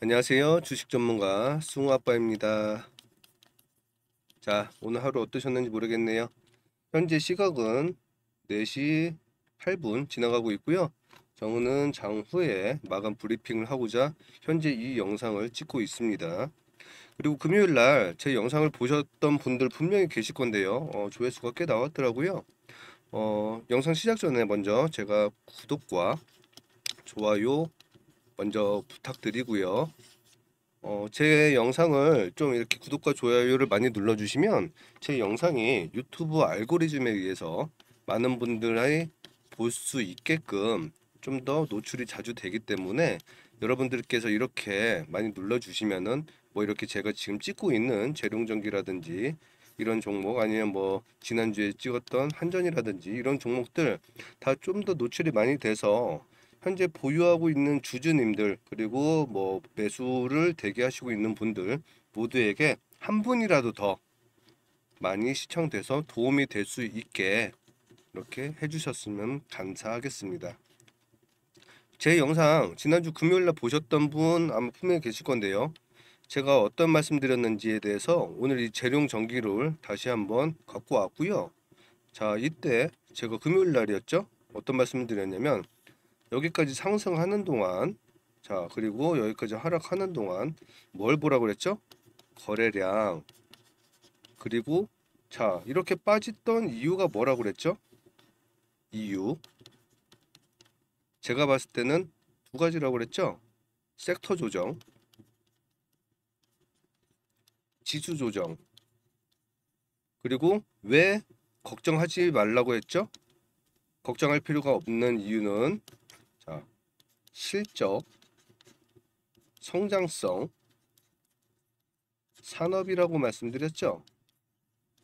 안녕하세요. 주식 전문가 숭아빠입니다. 자, 오늘 하루 어떠셨는지 모르겠네요. 현재 시각은 4시 8분 지나가고 있고요. 정우는 장후에 마감 브리핑을 하고자 현재 이 영상을 찍고 있습니다. 그리고 금요일 날 제 영상을 보셨던 분들 분명히 계실 건데요. 어, 조회수가 꽤 나왔더라고요. 어, 영상 시작 전에 먼저 제가 구독과 좋아요, 먼저 부탁드리고요. 어, 제 영상을 좀 이렇게 구독과 좋아요를 많이 눌러주시면 제 영상이 유튜브 알고리즘에 의해서 많은 분들이 볼 수 있게끔 좀 더 노출이 자주 되기 때문에 여러분들께서 이렇게 많이 눌러주시면은 뭐 이렇게 제가 지금 찍고 있는 재룡전기라든지 이런 종목 아니면 뭐 지난주에 찍었던 한전이라든지 이런 종목들 다 좀 더 노출이 많이 돼서 현재 보유하고 있는 주주님들 그리고 뭐 매수를 대기하시고 있는 분들 모두에게 한 분이라도 더 많이 시청돼서 도움이 될 수 있게 이렇게 해주셨으면 감사하겠습니다. 제 영상 지난주 금요일날 보셨던 분 아마 분명 계실 건데요. 제가 어떤 말씀드렸는지에 대해서 오늘 이 재룡 전기를 다시 한번 갖고 왔고요. 자 이때 제가 금요일 날이었죠. 어떤 말씀을 드렸냐면 여기까지 상승하는 동안 자 그리고 여기까지 하락하는 동안 뭘 보라고 그랬죠? 거래량 그리고 자 이렇게 빠졌던 이유가 뭐라고 그랬죠? 이유 제가 봤을 때는 두 가지라고 그랬죠? 섹터 조정 지수 조정 그리고 왜 걱정하지 말라고 했죠? 걱정할 필요가 없는 이유는 실적, 성장성, 산업이라고 말씀드렸죠.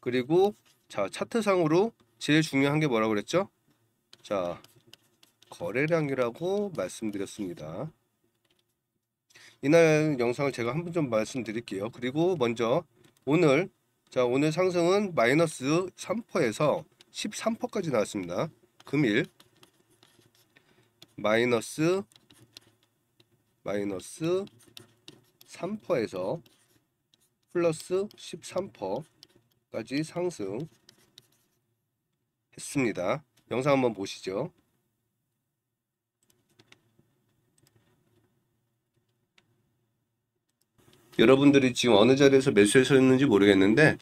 그리고 자 차트상으로 제일 중요한 게 뭐라고 그랬죠? 자 거래량이라고 말씀드렸습니다. 이날 영상을 제가 한 번 좀 말씀드릴게요. 그리고 먼저 오늘 자 오늘 상승은 마이너스 3%에서 13%까지 나왔습니다. 금일 마이너스 마이너스 3%에서 플러스 13%까지 상승했습니다. 영상 한번 보시죠. 여러분들이 지금 어느 자리에서 매수해서 있는지 모르겠는데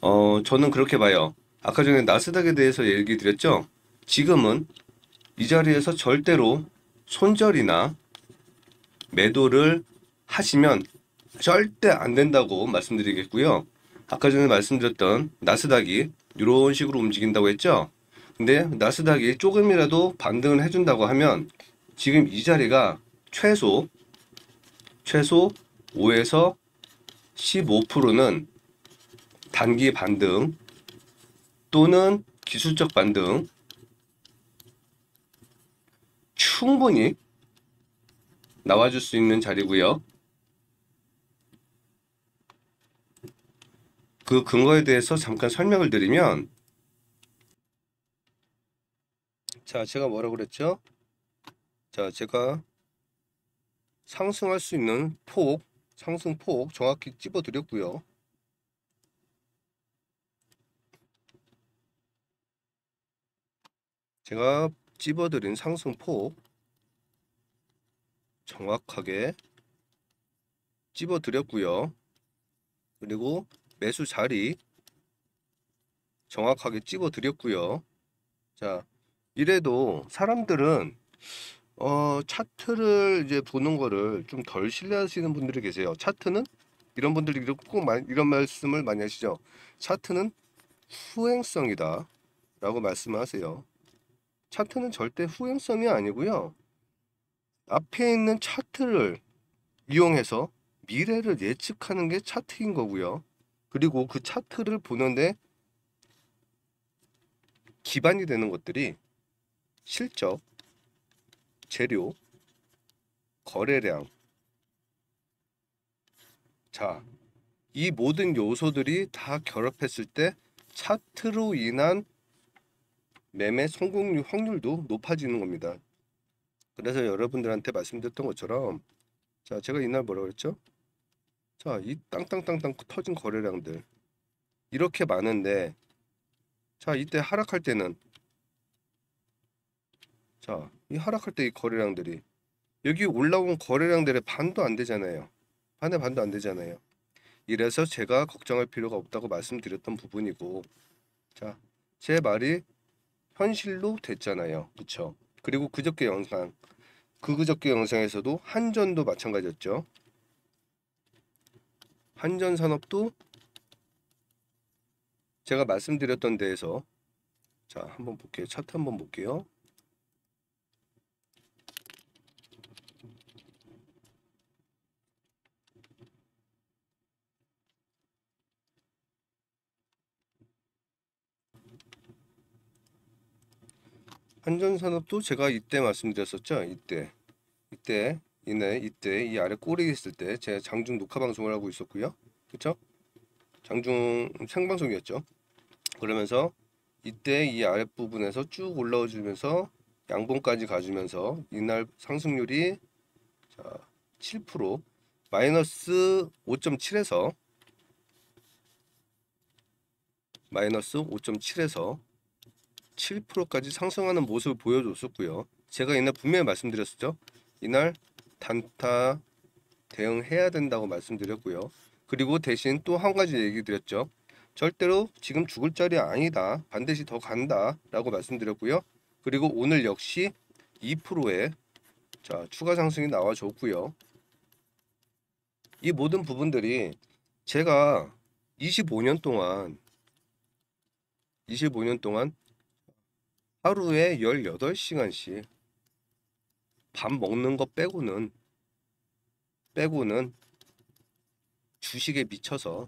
어 저는 그렇게 봐요. 아까 전에 나스닥에 대해서 얘기 드렸죠? 지금은 이 자리에서 절대로 손절이나 매도를 하시면 절대 안 된다고 말씀드리겠고요. 아까 전에 말씀드렸던 나스닥이 이런 식으로 움직인다고 했죠. 근데 나스닥이 조금이라도 반등을 해준다고 하면 지금 이 자리가 최소 최소 5에서 15%는 단기 반등 또는 기술적 반등 충분히 나와줄 수 있는 자리고요. 그 근거에 대해서 잠깐 설명을 드리면 자 제가 뭐라 그랬죠? 자 제가 상승할 수 있는 폭 상승폭 정확히 찝어 드렸고요. 제가 찝어드린 상승폭 정확하게 집어드렸고요. 그리고 매수 자리 정확하게 집어드렸고요. 자, 이래도 사람들은 어, 차트를 이제 보는 거를 좀 덜 신뢰하시는 분들이 계세요. 차트는 이런 분들이 꼭 마, 이런 말씀을 많이 하시죠. 차트는 후행성이다 라고 말씀하세요. 차트는 절대 후행성이 아니고요. 앞에 있는 차트를 이용해서 미래를 예측하는 게 차트인 거고요. 그리고 그 차트를 보는데 기반이 되는 것들이 실적, 재료, 거래량. 자, 이 모든 요소들이 다 결합했을 때 차트로 인한 매매 성공 률 확률도 높아지는 겁니다. 그래서 여러분들한테 말씀드렸던 것처럼 자 제가 이날 뭐라 그랬죠? 자이 땅땅땅땅 터진 거래량들 이렇게 많은데 자 이때 하락할 때는 자이 하락할 때 이 거래량들이 여기 올라온 거래량들의 반도 안 되잖아요. 반의 반도 안 되잖아요. 이래서 제가 걱정할 필요가 없다고 말씀드렸던 부분이고 자제 말이 현실로 됐잖아요. 그쵸? 그리고 그저께 영상 그 그저께 영상에서도 한전도 마찬가지였죠. 한전 산업도 제가 말씀드렸던 데에서 자 한번 볼게요. 차트 한번 볼게요. 한전산업도 제가 이때 말씀드렸었죠. 이때 이때 이내 이때 이 아래 꼬리 있을 때 제가 장중 녹화 방송을 하고 있었고요. 그쵸 장중 생방송이었죠. 그러면서 이때 이 아랫부분에서 쭉 올라와 주면서 양봉까지 가주면서 이날 상승률이 자, 7% 마이너스 5.7에서 마이너스 5.7에서 7%까지 상승하는 모습을 보여줬었고요. 제가 이날 분명히 말씀드렸었죠. 이날 단타 대응해야 된다고 말씀드렸고요. 그리고 대신 또 한 가지 얘기 드렸죠. 절대로 지금 죽을 자리 아니다. 반드시 더 간다. 라고 말씀드렸고요. 그리고 오늘 역시 2%의 자, 추가 상승이 나와줬고요. 이 모든 부분들이 제가 25년 동안 25년 동안 하루에 18시간씩 밥 먹는 거 빼고는 빼고는 주식에 미쳐서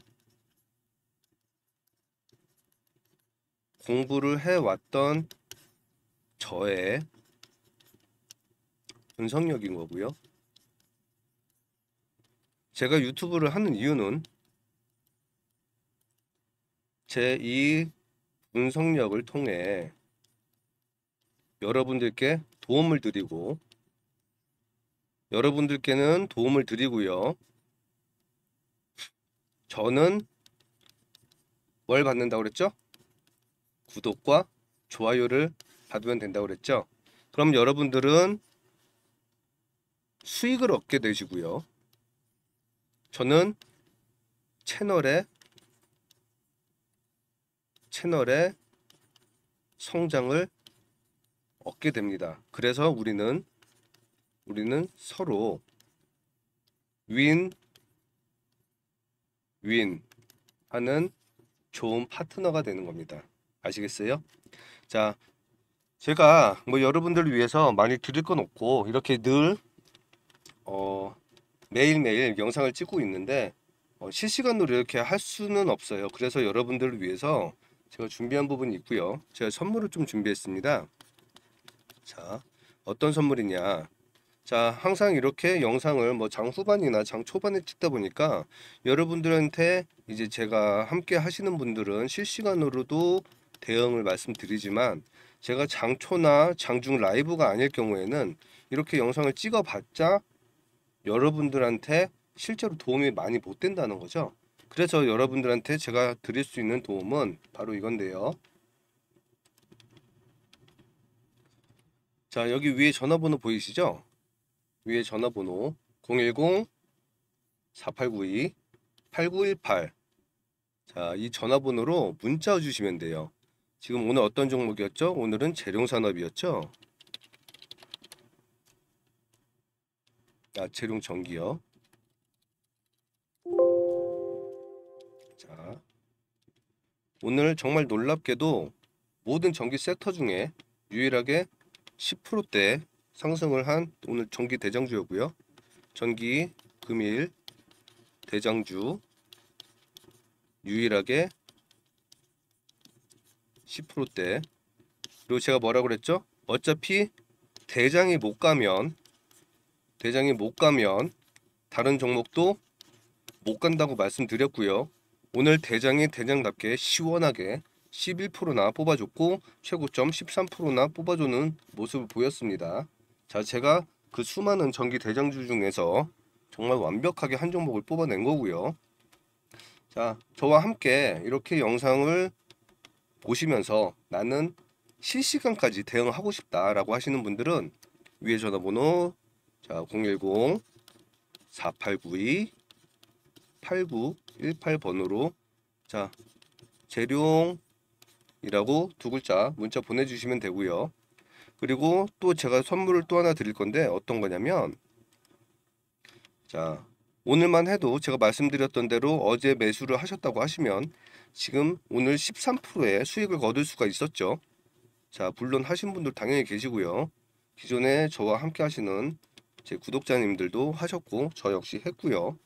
공부를 해왔던 저의 분석력인 거고요. 제가 유튜브를 하는 이유는 제이 분석력을 통해 여러분들께 도움을 드리고 여러분들께는 도움을 드리고요. 저는 뭘 받는다고 그랬죠? 구독과 좋아요를 받으면 된다고 그랬죠? 그럼 여러분들은 수익을 얻게 되시고요. 저는 채널의 채널의 성장을 얻게 됩니다. 그래서 우리는 우리는 서로 윈 윈 하는 좋은 파트너가 되는 겁니다. 아시겠어요? 자, 제가 뭐 여러분들을 위해서 많이 드릴 건 없고 이렇게 늘 어, 매일매일 영상을 찍고 있는데 어, 실시간으로 이렇게 할 수는 없어요. 그래서 여러분들을 위해서 제가 준비한 부분이 있고요. 제가 선물을 좀 준비했습니다. 자, 어떤 선물이냐. 자, 항상 이렇게 영상을 뭐 장 후반이나 장 초반에 찍다 보니까 여러분들한테 이제 제가 함께 하시는 분들은 실시간으로도 대응을 말씀드리지만 제가 장초나 장중 라이브가 아닐 경우에는 이렇게 영상을 찍어봤자 여러분들한테 실제로 도움이 많이 못 된다는 거죠. 그래서 여러분들한테 제가 드릴 수 있는 도움은 바로 이건데요. 자 여기 위에 전화번호 보이시죠? 위에 전화번호 010-4892-8918자이 전화번호로 문자 주시면 돼요. 지금 오늘 어떤 종목이었죠? 오늘은 재룡산업이었죠? 아 재룡전기요. 자 오늘 정말 놀랍게도 모든 전기 섹터 중에 유일하게 10%대 상승을 한 오늘 전기 대장주였고요. 전기, 금일, 대장주 유일하게 10%대 그리고 제가 뭐라고 그랬죠? 어차피 대장이 못 가면 대장이 못 가면 다른 종목도 못 간다고 말씀드렸고요. 오늘 대장이 대장답게 시원하게 11%나 뽑아줬고 최고점 13%나 뽑아주는 모습을 보였습니다. 자 제가 그 수많은 전기 대장주 중에서 정말 완벽하게 한 종목을 뽑아낸 거고요. 자 저와 함께 이렇게 영상을 보시면서 나는 실시간까지 대응하고 싶다라고 하시는 분들은 위에 전화번호 자010 4892 8918번으로 자 재룡 이라고 두 글자 문자 보내주시면 되고요. 그리고 또 제가 선물을 또 하나 드릴 건데 어떤 거냐면 자 오늘만 해도 제가 말씀드렸던 대로 어제 매수를 하셨다고 하시면 지금 오늘 13%의 수익을 거둘 수가 있었죠. 자 물론 하신 분들 당연히 계시고요. 기존에 저와 함께 하시는 제 구독자님들도 하셨고 저 역시 했고요.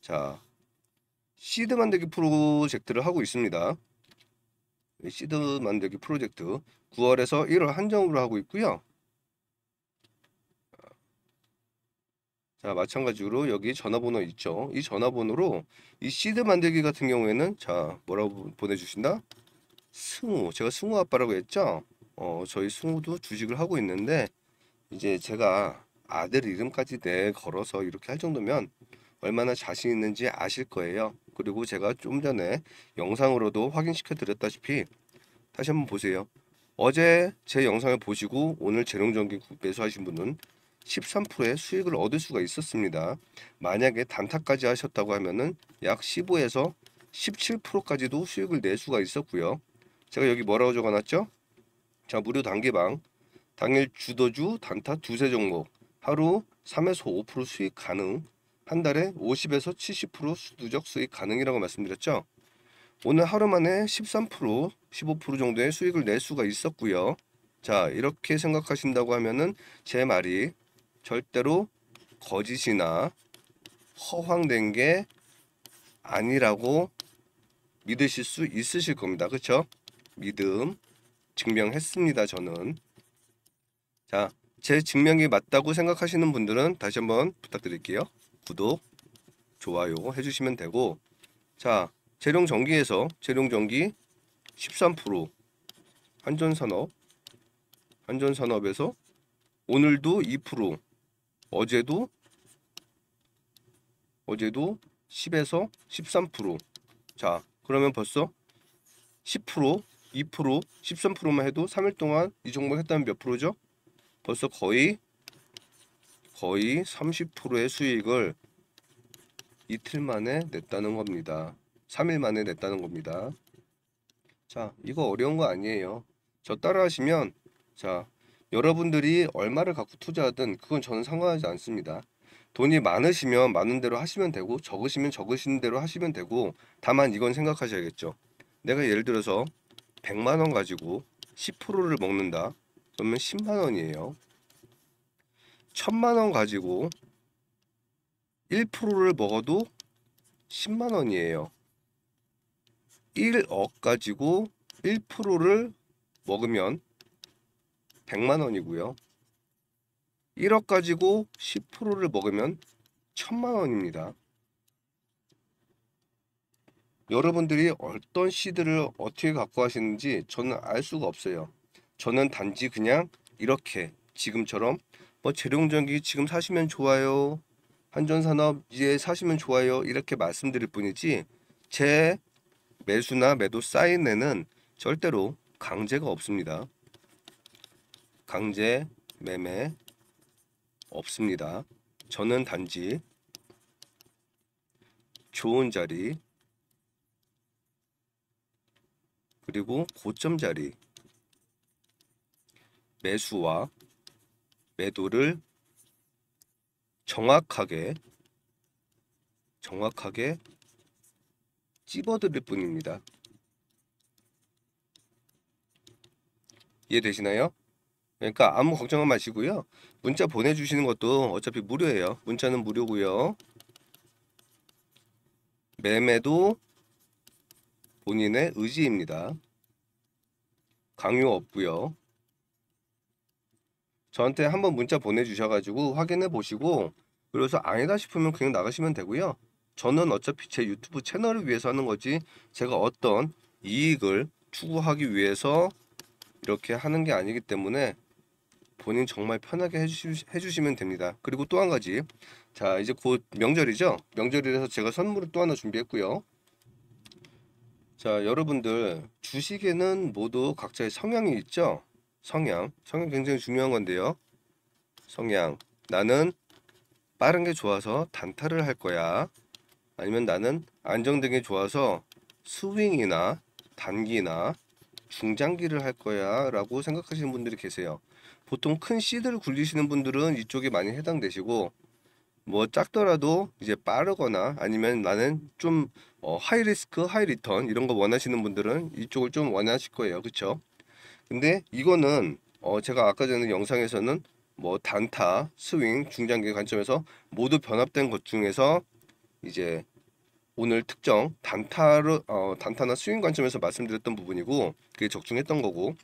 자 시드 만들기 프로젝트를 하고 있습니다. 시드 만들기 프로젝트 9월에서 1월 한정으로 하고 있고요. 자, 마찬가지로 여기 전화번호 있죠. 이 전화번호로 이 시드 만들기 같은 경우에는 자, 뭐라고 보내주신다? 승우. 제가 승우 아빠라고 했죠. 어, 저희 승우도 주식을 하고 있는데 이제 제가 아들 이름까지 내 걸어서 이렇게 할 정도면 얼마나 자신 있는지 아실 거예요. 그리고 제가 좀 전에 영상으로도 확인시켜 드렸다시피 다시 한번 보세요. 어제 제 영상을 보시고 오늘 재롱전기 매수하신 분은 13%의 수익을 얻을 수가 있었습니다. 만약에 단타까지 하셨다고 하면은 약 15에서 17%까지도 수익을 낼 수가 있었고요. 제가 여기 뭐라고 적어놨죠? 자 무료 단기방 당일 주도주 단타 두세 종목 하루 3에서 5% 수익 가능 한 달에 50에서 70% 누적 수익 가능이라고 말씀드렸죠. 오늘 하루 만에 13% 15% 정도의 수익을 낼 수가 있었고요. 자 이렇게 생각하신다고 하면은 제 말이 절대로 거짓이나 허황된 게 아니라고 믿으실 수 있으실 겁니다. 그쵸? 믿음 증명했습니다. 저는 자, 제 증명이 맞다고 생각하시는 분들은 다시 한번 부탁드릴게요. 구독, 좋아요 해주시면 되고 자 재룡전기에서 재룡전기 13% 한전산업 한전산업에서 오늘도 2% 어제도 어제도 10에서 13%자 그러면 벌써 10% 2% 13%만 해도 3일 동안 이 종목 했다면 몇 프로죠? 벌써 거의 거의 30%의 수익을 이틀 만에 냈다는 겁니다. 3일 만에 냈다는 겁니다. 자, 이거 어려운 거 아니에요. 저 따라 하시면 자, 여러분들이 얼마를 갖고 투자하든 그건 저는 상관하지 않습니다. 돈이 많으시면 많은 대로 하시면 되고 적으시면 적으신 대로 하시면 되고 다만 이건 생각하셔야겠죠. 내가 예를 들어서 100만 원 가지고 10%를 먹는다. 그러면 10만 원이에요. 천만 원 가지고 1%를 먹어도 10만 원이에요. 1억 가지고 1%를 먹으면 100만 원이고요. 1억 가지고 10%를 먹으면 1 0만 원입니다. 여러분들이 어떤 시드를 어떻게 갖고 하시는지 저는 알 수가 없어요. 저는 단지 그냥 이렇게 지금처럼 뭐 재룡전기 지금 사시면 좋아요. 한전산업 이제 사시면 좋아요. 이렇게 말씀드릴 뿐이지 제 매수나 매도 사인에는 절대로 강제가 없습니다. 강제 매매 없습니다. 저는 단지 좋은 자리 그리고 고점 자리 매수와 매도를 정확하게 정확하게 찝어드릴 뿐입니다. 이해되시나요? 그러니까 아무 걱정은 마시고요. 문자 보내주시는 것도 어차피 무료예요. 문자는 무료고요. 매매도 본인의 의지입니다. 강요 없고요. 저한테 한번 문자 보내주셔가지고 확인해 보시고 그래서 아니다 싶으면 그냥 나가시면 되고요. 저는 어차피 제 유튜브 채널을 위해서 하는 거지 제가 어떤 이익을 추구하기 위해서 이렇게 하는 게 아니기 때문에 본인 정말 편하게 해주시, 해주시면 됩니다. 그리고 또 한 가지 자 이제 곧 명절이죠. 명절이라서 제가 선물을 또 하나 준비했고요. 자 여러분들 주식에는 모두 각자의 성향이 있죠. 성향. 성향 굉장히 중요한 건데요. 성향. 나는 빠른 게 좋아서 단타를 할 거야. 아니면 나는 안정된 게 좋아서 스윙이나 단기나 중장기를 할 거야 라고 생각하시는 분들이 계세요. 보통 큰 시드를 굴리시는 분들은 이쪽에 많이 해당되시고 뭐 작더라도 이제 빠르거나 아니면 나는 좀 어, 하이 리스크 하이 리턴 이런 거 원하시는 분들은 이쪽을 좀 원하실 거예요. 그렇죠? 근데 이거는 어 제가 아까 전에 영상에서는 뭐 단타, 스윙, 중장기 관점에서 모두 변합된 것 중에서 이제 오늘 특정 단타로 어, 단타나 스윙 관점에서 말씀드렸던 부분이고 그게 적중했던 거고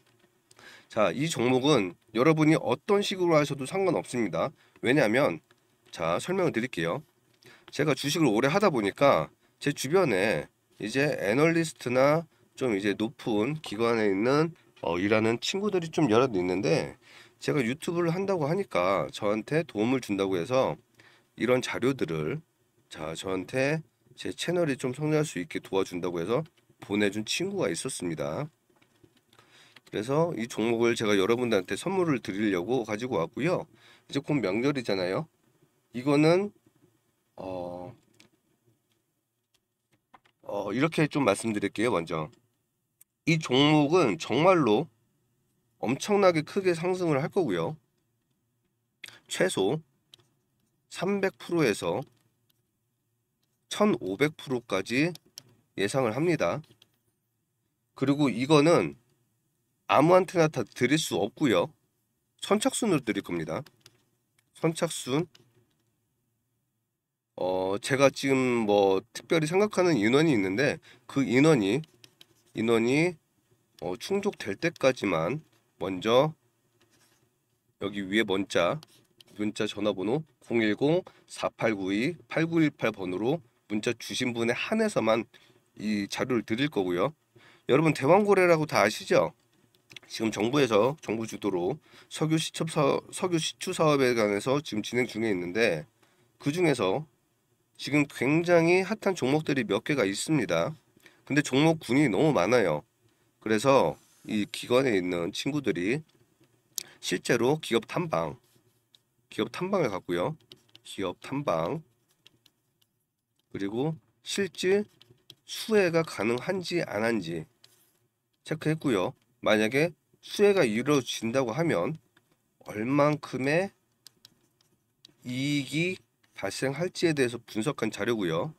자 이 종목은 여러분이 어떤 식으로 하셔도 상관없습니다 왜냐하면 자 설명을 드릴게요 제가 주식을 오래 하다 보니까 제 주변에 이제 애널리스트나 좀 이제 높은 기관에 있는 어, 일하는 친구들이 좀 여럿 있는데 제가 유튜브를 한다고 하니까 저한테 도움을 준다고 해서 이런 자료들을 자 저한테 제 채널이 좀 성장할 수 있게 도와준다고 해서 보내준 친구가 있었습니다. 그래서 이 종목을 제가 여러분들한테 선물을 드리려고 가지고 왔고요. 이제 곧 명절이잖아요. 이거는 어, 어 이렇게 좀 말씀드릴게요. 먼저 이 종목은 정말로 엄청나게 크게 상승을 할 거고요. 최소 300%에서 1500%까지 예상을 합니다. 그리고 이거는 아무한테나 다 드릴 수 없고요. 선착순으로 드릴 겁니다. 선착순 어 제가 지금 뭐 특별히 생각하는 인원이 있는데 그 인원이 인원이 어, 충족될 때까지만 먼저 여기 위에 문자 문자 전화번호 010-4892-8918번으로 문자 주신 분에 한해서만 이 자료를 드릴 거고요. 여러분 대왕고래라고 다 아시죠? 지금 정부에서 정부 주도로 석유 시첩 사 석유 시추 사업에 관해서 지금 진행 중에 있는데 그 중에서 지금 굉장히 핫한 종목들이 몇 개가 있습니다. 근데 종목군이 너무 많아요. 그래서 이 기관에 있는 친구들이 실제로 기업 탐방, 기업 탐방을 갔고요. 기업 탐방, 그리고 실질 수혜가 가능한지 안 한지 체크했고요. 만약에 수혜가 이루어진다고 하면 얼만큼의 이익이 발생할지에 대해서 분석한 자료고요.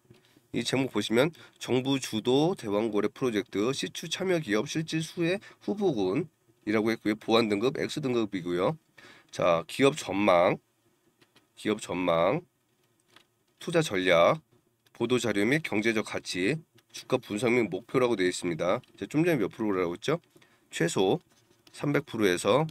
이 제목 보시면 정부 주도 대왕고래 프로젝트 시추 참여 기업 실질 수혜 후보군이라고 했고요. 보안 등급 X 등급이고요. 자, 기업 전망, 기업 전망, 투자 전략, 보도 자료 및 경제적 가치, 주가 분석 및 목표라고 되어 있습니다. 이제 좀 전에 몇 프로라고 했죠? 최소 300%에서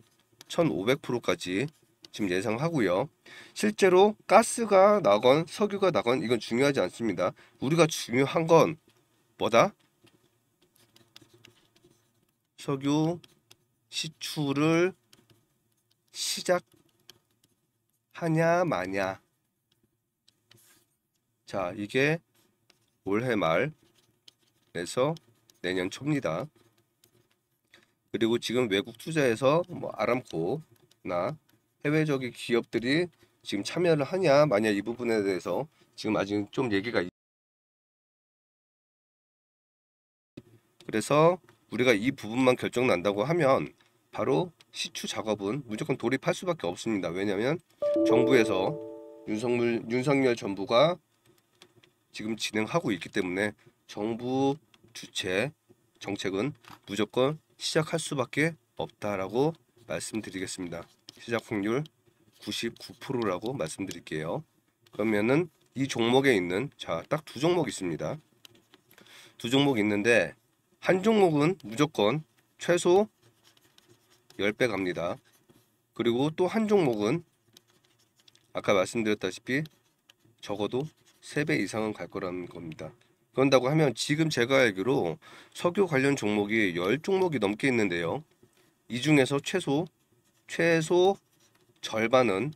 1500%까지 지금 예상하고요. 실제로 가스가 나건 석유가 나건 이건 중요하지 않습니다. 우리가 중요한 건 뭐다? 석유 시추를 시작하냐 마냐 자 이게 올해 말에서 내년 초입니다. 그리고 지금 외국 투자에서 뭐 아람코나 해외적인 기업들이 지금 참여를 하냐 만약 이 부분에 대해서 지금 아직 좀 얘기가 그래서 우리가 이 부분만 결정 난다고 하면 바로 시추 작업은 무조건 돌입할 수밖에 없습니다. 왜냐하면 정부에서 윤석열, 윤석열 정부가 지금 진행하고 있기 때문에 정부 주체 정책은 무조건 시작할 수밖에 없다라고 말씀드리겠습니다. 시작 확률 99%라고 말씀드릴게요. 그러면은 이 종목에 있는 자 딱 두 종목 있습니다. 두 종목 있는데 한 종목은 무조건 최소 10배 갑니다. 그리고 또 한 종목은 아까 말씀드렸다시피 적어도 3배 이상은 갈 거라는 겁니다. 그런다고 하면 지금 제가 알기로 석유 관련 종목이 10종목이 넘게 있는데요. 이 중에서 최소 최소 절반은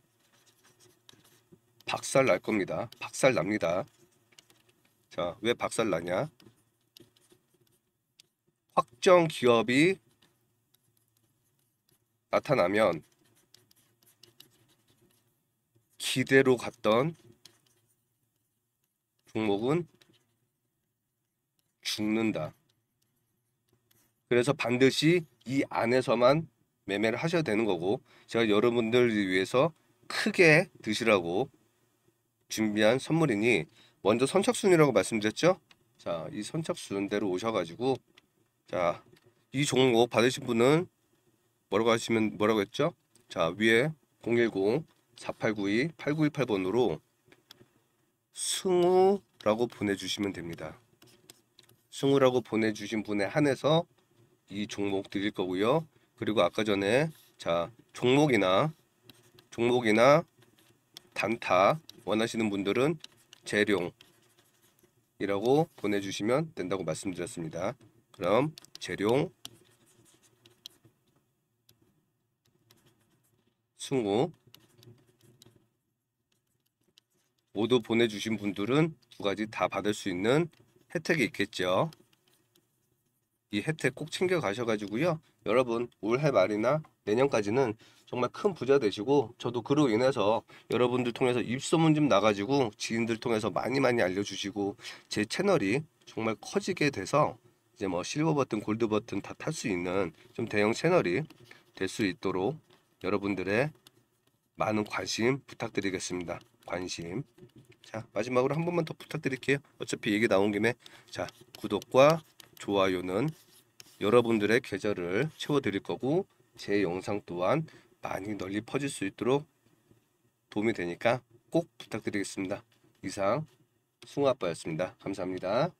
박살 날 겁니다. 박살 납니다. 자, 왜 박살 나냐? 확정 기업이 나타나면 기대로 갔던 종목은 죽는다. 그래서 반드시 이 안에서만 매매를 하셔야 되는 거고 제가 여러분들 위해서 크게 드시라고 준비한 선물이니 먼저 선착순이라고 말씀드렸죠? 자, 이 선착순대로 오셔가지고 자, 이 종목 받으신 분은 뭐라고 하시면 뭐라고 했죠? 자, 위에 010-4892-8928번으로 승우라고 보내주시면 됩니다. 승우라고 보내주신 분에 한해서 이 종목 드릴 거고요. 그리고 아까 전에 자 종목이나 종목이나 단타 원하시는 분들은 재룡이라고 보내주시면 된다고 말씀드렸습니다. 그럼 재룡 승우 모두 보내주신 분들은 두 가지 다 받을 수 있는 혜택이 있겠죠. 이 혜택 꼭 챙겨 가셔가지고요. 여러분 올해 말이나 내년까지는 정말 큰 부자 되시고 저도 그로 인해서 여러분들 통해서 입소문 좀 나가지고 지인들 통해서 많이 많이 알려주시고 제 채널이 정말 커지게 돼서 이제 뭐 실버 버튼, 골드 버튼 다 탈 수 있는 좀 대형 채널이 될 수 있도록 여러분들의 많은 관심 부탁드리겠습니다. 관심. 자, 마지막으로 한 번만 더 부탁드릴게요. 어차피 얘기 나온 김에 자, 구독과 좋아요는 여러분들의 계절을 채워드릴 거고 제 영상 또한 많이 널리 퍼질 수 있도록 도움이 되니까 꼭 부탁드리겠습니다. 이상 숭아빠였습니다. 감사합니다.